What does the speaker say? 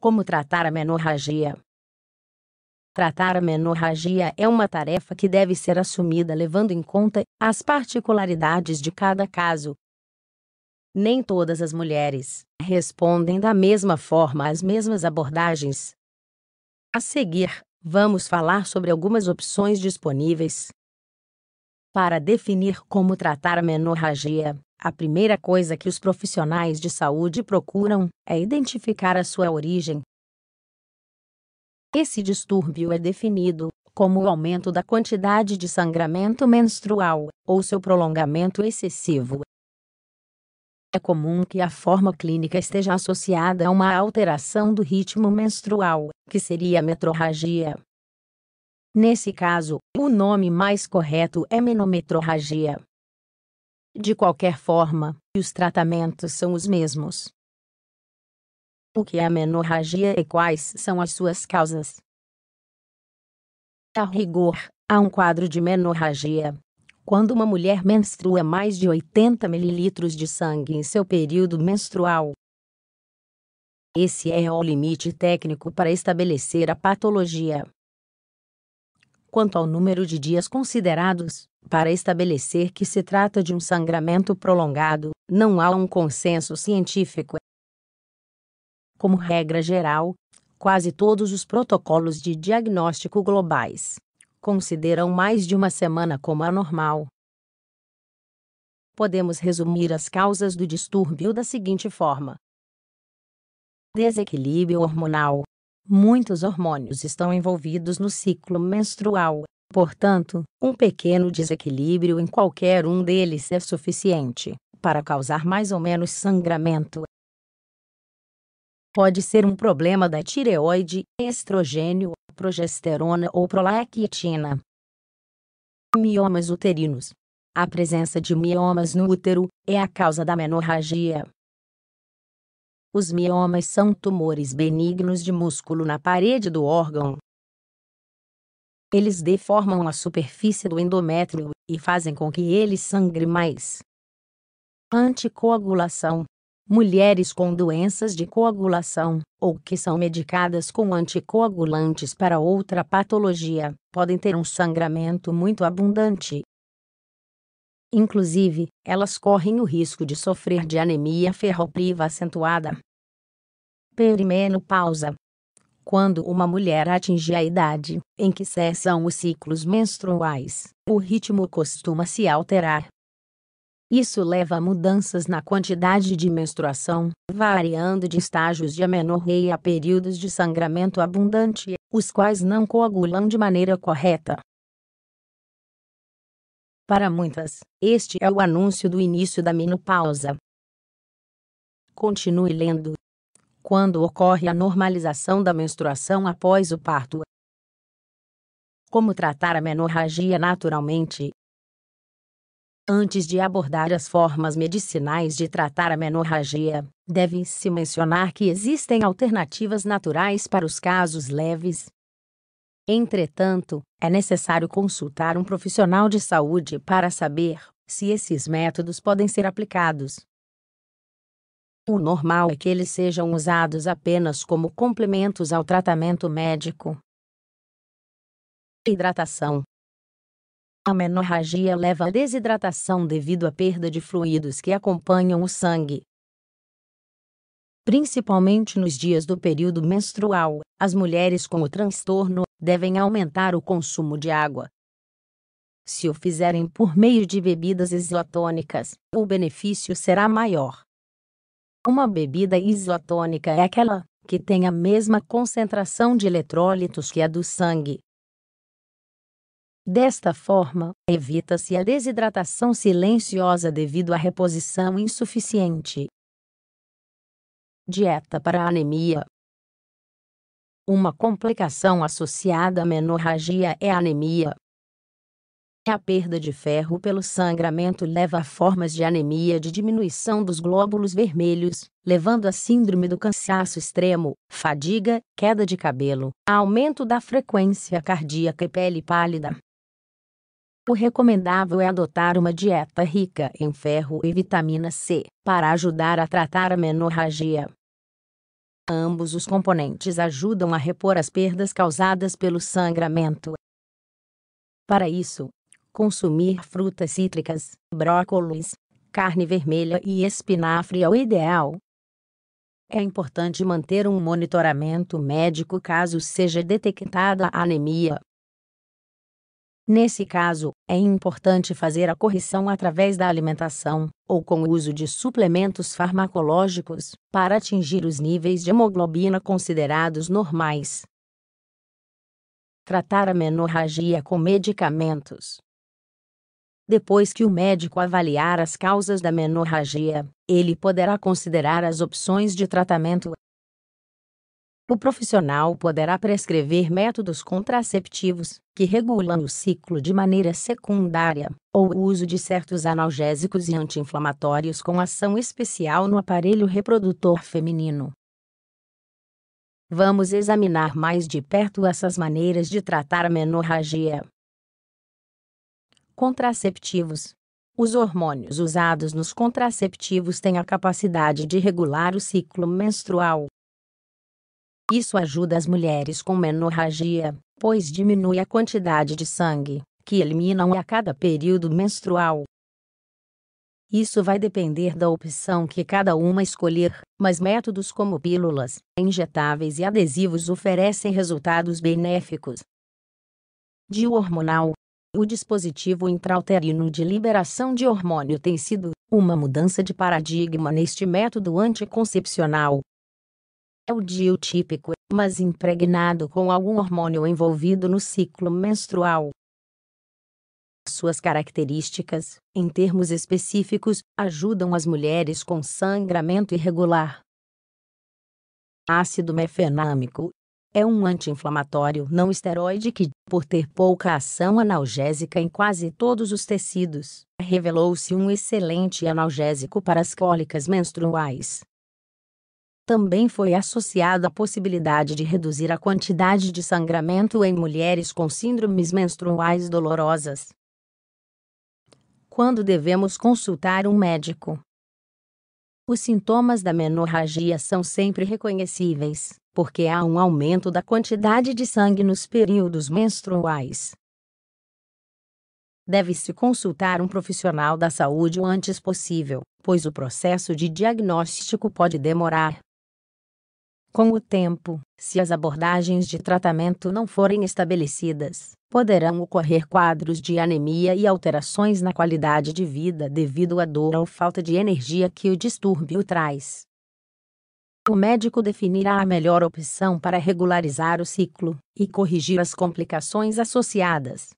Como tratar a menorragia? Tratar a menorragia é uma tarefa que deve ser assumida levando em conta as particularidades de cada caso. Nem todas as mulheres respondem da mesma forma às mesmas abordagens. A seguir, vamos falar sobre algumas opções disponíveis para definir como tratar a menorragia, a primeira coisa que os profissionais de saúde procuram é identificar a sua origem. Esse distúrbio é definido como o aumento da quantidade de sangramento menstrual ou seu prolongamento excessivo. É comum que a forma clínica esteja associada a uma alteração do ritmo menstrual, que seria a metrorragia, Nesse caso, o nome mais correto é menometrorragia. De qualquer forma, os tratamentos são os mesmos. O que é a menorragia e quais são as suas causas? A rigor, há um quadro de menorragia. Quando uma mulher menstrua mais de 80 ml de sangue em seu período menstrual. Esse é o limite técnico para estabelecer a patologia quanto ao número de dias considerados, para estabelecer que se trata de um sangramento prolongado, não há um consenso científico. Como regra geral, quase todos os protocolos de diagnóstico globais consideram mais de uma semana como anormal. Podemos resumir as causas do distúrbio da seguinte forma: desequilíbrio hormonal, Muitos hormônios estão envolvidos no ciclo menstrual, portanto, um pequeno desequilíbrio em qualquer um deles é suficiente para causar mais ou menos sangramento. Pode ser um problema da tireoide, estrogênio, progesterona ou prolactina. Miomas uterinos. A presença de miomas no útero é a causa da menorragia. Os miomas são tumores benignos de músculo na parede do órgão. Eles deformam a superfície do endométrio e fazem com que ele sangre mais. Anticoagulação: Mulheres com doenças de coagulação, ou que são medicadas com anticoagulantes para outra patologia, podem ter um sangramento muito abundante. Inclusive, elas correm o risco de sofrer de anemia ferropriva acentuada, Perimenopausa. Quando uma mulher atinge a idade em que cessam os ciclos menstruais, o ritmo costuma se alterar. Isso leva a mudanças na quantidade de menstruação, variando de estágios de amenorreia a períodos de sangramento abundante, os quais não coagulam de maneira correta. Para muitas, este é o anúncio do início da menopausa. Continue lendo quando ocorre a normalização da menstruação após o parto. Como tratar a menorragia naturalmente? Antes de abordar as formas medicinais de tratar a menorragia, deve-se mencionar que existem alternativas naturais para os casos leves. Entretanto, é necessário consultar um profissional de saúde para saber se esses métodos podem ser aplicados. O normal é que eles sejam usados apenas como complementos ao tratamento médico. Hidratação A menorragia leva à desidratação devido à perda de fluidos que acompanham o sangue. Principalmente nos dias do período menstrual, as mulheres com o transtorno devem aumentar o consumo de água. Se o fizerem por meio de bebidas isotônicas, o benefício será maior. Uma bebida isotônica é aquela que tem a mesma concentração de eletrólitos que a do sangue. Desta forma, evita-se a desidratação silenciosa devido à reposição insuficiente. Dieta para anemia. Uma complicação associada à menorragia é a anemia, a perda de ferro pelo sangramento leva a formas de anemia de diminuição dos glóbulos vermelhos, levando à síndrome do cansaço extremo, fadiga, queda de cabelo, aumento da frequência cardíaca e pele pálida. O recomendável é adotar uma dieta rica em ferro e vitamina C para ajudar a tratar a menorragia. Ambos os componentes ajudam a repor as perdas causadas pelo sangramento. Para isso, Consumir frutas cítricas, brócolis, carne vermelha e espinafre é o ideal. É importante manter um monitoramento médico caso seja detectada anemia. Nesse caso, é importante fazer a correção através da alimentação, ou com o uso de suplementos farmacológicos, para atingir os níveis de hemoglobina considerados normais. Tratar a menorragia com medicamentos. Depois que o médico avaliar as causas da menorragia, ele poderá considerar as opções de tratamento. O profissional poderá prescrever métodos contraceptivos que regulam o ciclo de maneira secundária, ou o uso de certos analgésicos e anti-inflamatórios com ação especial no aparelho reprodutor feminino. Vamos examinar mais de perto essas maneiras de tratar a menorragia. Contraceptivos. Os hormônios usados nos contraceptivos têm a capacidade de regular o ciclo menstrual. Isso ajuda as mulheres com menorragia, pois diminui a quantidade de sangue que eliminam a cada período menstrual. Isso vai depender da opção que cada uma escolher, mas métodos como pílulas, injetáveis e adesivos oferecem resultados benéficos. De hormonal o dispositivo intrauterino de liberação de hormônio tem sido uma mudança de paradigma neste método anticoncepcional. É o DIU típico, mas impregnado com algum hormônio envolvido no ciclo menstrual. Suas características, em termos específicos, ajudam as mulheres com sangramento irregular, ácido mefenâmico é um anti-inflamatório não esteroide que, por ter pouca ação analgésica em quase todos os tecidos, revelou-se um excelente analgésico para as cólicas menstruais. Também foi associada a possibilidade de reduzir a quantidade de sangramento em mulheres com síndromes menstruais dolorosas. Quando devemos consultar um médico? Os sintomas da menorragia são sempre reconhecíveis, porque há um aumento da quantidade de sangue nos períodos menstruais. Deve-se consultar um profissional da saúde o antes possível, pois o processo de diagnóstico pode demorar. Com o tempo, se as abordagens de tratamento não forem estabelecidas, poderão ocorrer quadros de anemia e alterações na qualidade de vida devido à dor ou falta de energia que o distúrbio traz o médico definirá a melhor opção para regularizar o ciclo e corrigir as complicações associadas.